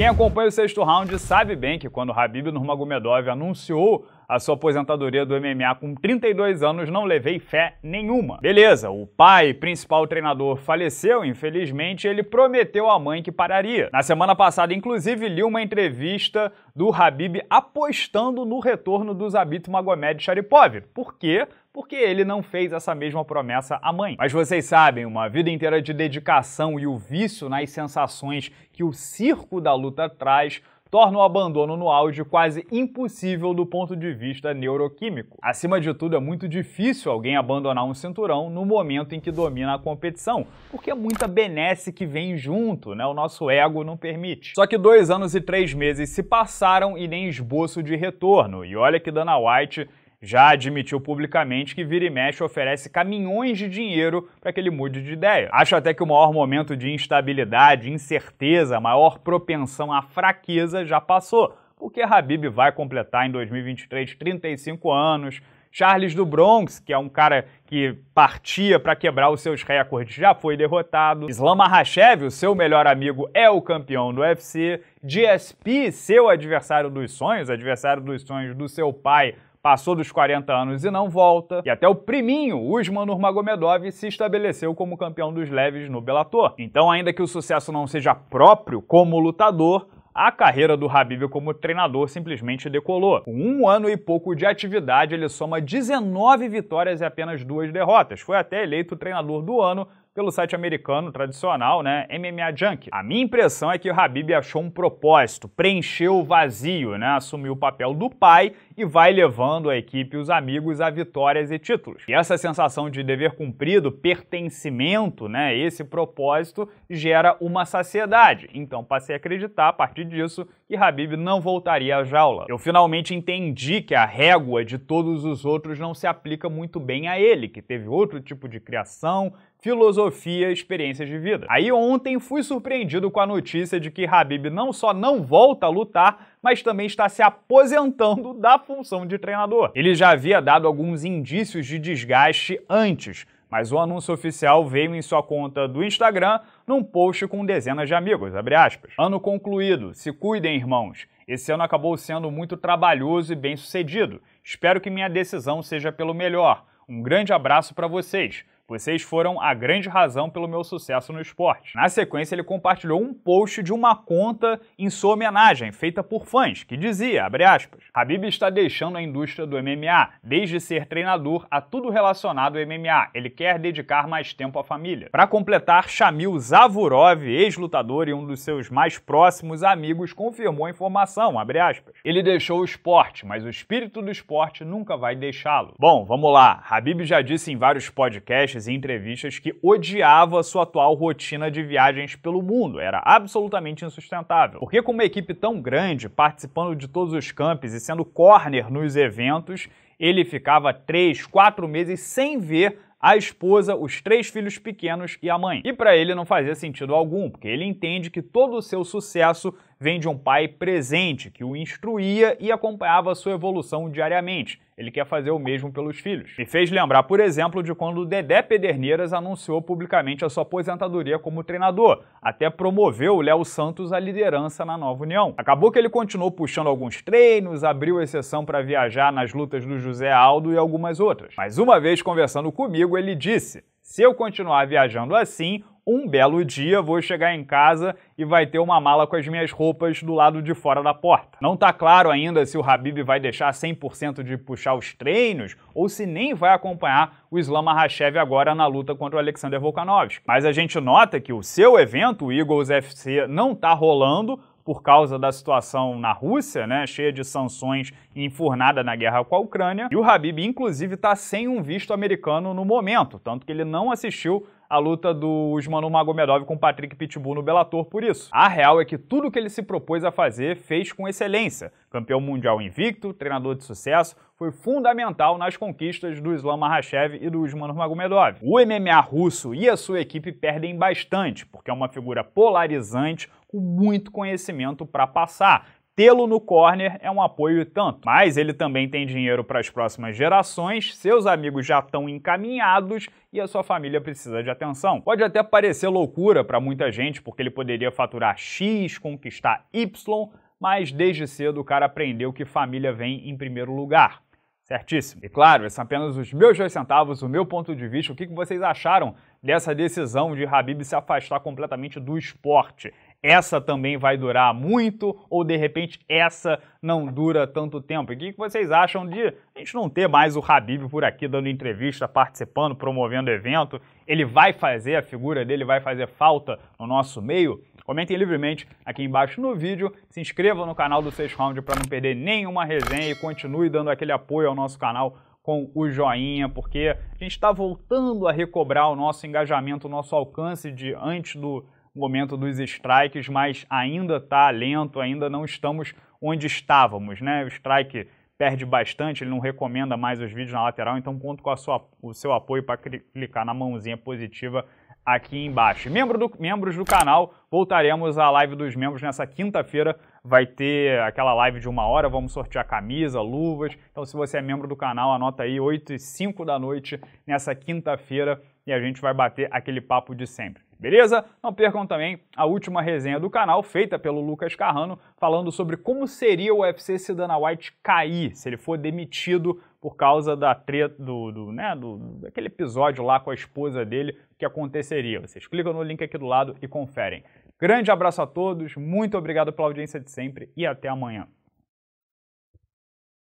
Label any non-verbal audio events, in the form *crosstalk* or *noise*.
Quem acompanha o sexto round sabe bem que quando Habib Nurmagomedov anunciou a sua aposentadoria do MMA com 32 anos, não levei fé nenhuma. Beleza, o pai, principal treinador, faleceu, infelizmente, ele prometeu à mãe que pararia. Na semana passada, inclusive, li uma entrevista do Habib apostando no retorno do Zabit Magomed Sharipov, quê? porque ele não fez essa mesma promessa à mãe. Mas vocês sabem, uma vida inteira de dedicação e o vício nas sensações que o circo da luta traz torna o abandono no áudio quase impossível do ponto de vista neuroquímico. Acima de tudo, é muito difícil alguém abandonar um cinturão no momento em que domina a competição, porque é muita benesse que vem junto, né? O nosso ego não permite. Só que dois anos e três meses se passaram e nem esboço de retorno. E olha que Dana White já admitiu publicamente que vira e mexe oferece caminhões de dinheiro para que ele mude de ideia. Acho até que o maior momento de instabilidade, incerteza, maior propensão à fraqueza já passou, porque Habib vai completar em 2023 35 anos. Charles do Bronx, que é um cara que partia para quebrar os seus recordes, já foi derrotado. Islam Makhachev, o seu melhor amigo, é o campeão do UFC. GSP, seu adversário dos sonhos, adversário dos sonhos do seu pai, passou dos 40 anos e não volta, e até o priminho, Usman Nurmagomedov, se estabeleceu como campeão dos leves no Bellator. Então, ainda que o sucesso não seja próprio como lutador, a carreira do Habib como treinador simplesmente decolou. Com um ano e pouco de atividade, ele soma 19 vitórias e apenas duas derrotas. Foi até eleito treinador do ano pelo site americano tradicional, né, MMA Junk. A minha impressão é que o Habib achou um propósito, preencheu o vazio, né, assumiu o papel do pai e vai levando a equipe e os amigos a vitórias e títulos. E essa sensação de dever cumprido, pertencimento, né, esse propósito gera uma saciedade. Então passei a acreditar a partir disso que Habib não voltaria à jaula. Eu finalmente entendi que a régua de todos os outros não se aplica muito bem a ele, que teve outro tipo de criação, filosofia e experiências de vida. Aí ontem fui surpreendido com a notícia de que Habib não só não volta a lutar, mas também está se aposentando *laughs* da função de treinador. Ele já havia dado alguns indícios de desgaste antes, mas o anúncio oficial veio em sua conta do Instagram num post com dezenas de amigos, Ano concluído, se cuidem, irmãos. Esse ano acabou sendo muito trabalhoso e bem sucedido. Espero que minha decisão seja pelo melhor. Um grande abraço para vocês. Vocês foram a grande razão pelo meu sucesso no esporte. Na sequência, ele compartilhou um post de uma conta em sua homenagem, feita por fãs, que dizia, abre aspas, Habib está deixando a indústria do MMA, desde ser treinador a tudo relacionado ao MMA. Ele quer dedicar mais tempo à família. Para completar, Shamil Zavurov, ex-lutador e um dos seus mais próximos amigos, confirmou a informação, abre aspas. Ele deixou o esporte, mas o espírito do esporte nunca vai deixá-lo. Bom, vamos lá. Habib já disse em vários podcasts sites entrevistas que odiava sua atual rotina de viagens pelo mundo. Era absolutamente insustentável. Porque, com uma equipe tão grande, participando de todos os campos e sendo corner nos eventos, ele ficava três quatro meses sem ver a esposa, os três filhos pequenos e a mãe. E para ele não fazia sentido algum, porque ele entende que todo o seu sucesso vem de um pai presente que o instruía e acompanhava sua evolução diariamente. Ele quer fazer o mesmo pelos filhos. Me fez lembrar, por exemplo, de quando Dedé Pederneiras anunciou publicamente a sua aposentadoria como treinador, até promoveu o Léo Santos à liderança na nova união. Acabou que ele continuou puxando alguns treinos, abriu exceção para viajar nas lutas do José Aldo e algumas outras. Mas uma vez conversando comigo, ele disse: se eu continuar viajando assim, um belo dia vou chegar em casa e vai ter uma mala com as minhas roupas do lado de fora da porta. Não tá claro ainda se o Habib vai deixar 100% de puxar os treinos ou se nem vai acompanhar o Islam Makhachev agora na luta contra o Alexander Volkanovski. Mas a gente nota que o seu evento, o Eagles FC, não tá rolando por causa da situação na Rússia, né, cheia de sanções e enfurnada na guerra com a Ucrânia. E o Habib, inclusive, está sem um visto americano no momento, tanto que ele não assistiu a luta do Usman Magomedov com Patrick Pitbull no Bellator por isso. A real é que tudo o que ele se propôs a fazer fez com excelência. Campeão mundial invicto, treinador de sucesso, foi fundamental nas conquistas do Islam Makhachev e do Usman Magomedov. O MMA russo e a sua equipe perdem bastante, porque é uma figura polarizante com muito conhecimento para passar tê-lo no corner é um apoio tanto. Mas ele também tem dinheiro para as próximas gerações, seus amigos já estão encaminhados e a sua família precisa de atenção. Pode até parecer loucura para muita gente, porque ele poderia faturar X, conquistar Y, mas desde cedo o cara aprendeu que família vem em primeiro lugar. Certíssimo. E claro, esses são é apenas os meus dois centavos, o meu ponto de vista, o que vocês acharam dessa decisão de Habib se afastar completamente do esporte essa também vai durar muito ou de repente essa não dura tanto tempo? E o que vocês acham de a gente não ter mais o Habib por aqui dando entrevista, participando, promovendo evento? Ele vai fazer, a figura dele vai fazer falta no nosso meio? Comentem livremente aqui embaixo no vídeo, se inscrevam no canal do Seis Round para não perder nenhuma resenha e continue dando aquele apoio ao nosso canal com o joinha, porque a gente está voltando a recobrar o nosso engajamento, o nosso alcance de antes do o momento dos strikes, mas ainda está lento, ainda não estamos onde estávamos, né? O strike perde bastante, ele não recomenda mais os vídeos na lateral, então conto com sua, o seu apoio para clicar na mãozinha positiva aqui embaixo. Membro do, membros do canal, voltaremos à live dos membros nessa quinta-feira. Vai ter aquela live de uma hora, vamos sortear camisa, luvas. Então, se você é membro do canal, anota aí 8 e 5 da noite nessa quinta-feira e a gente vai bater aquele papo de sempre beleza? Não percam também a última resenha do canal, feita pelo Lucas Carrano, falando sobre como seria o UFC se Dana White cair, se ele for demitido por causa da treta, do, do, né, do, daquele episódio lá com a esposa dele, que aconteceria. Vocês clicam no link aqui do lado e conferem. Grande abraço a todos, muito obrigado pela audiência de sempre e até amanhã.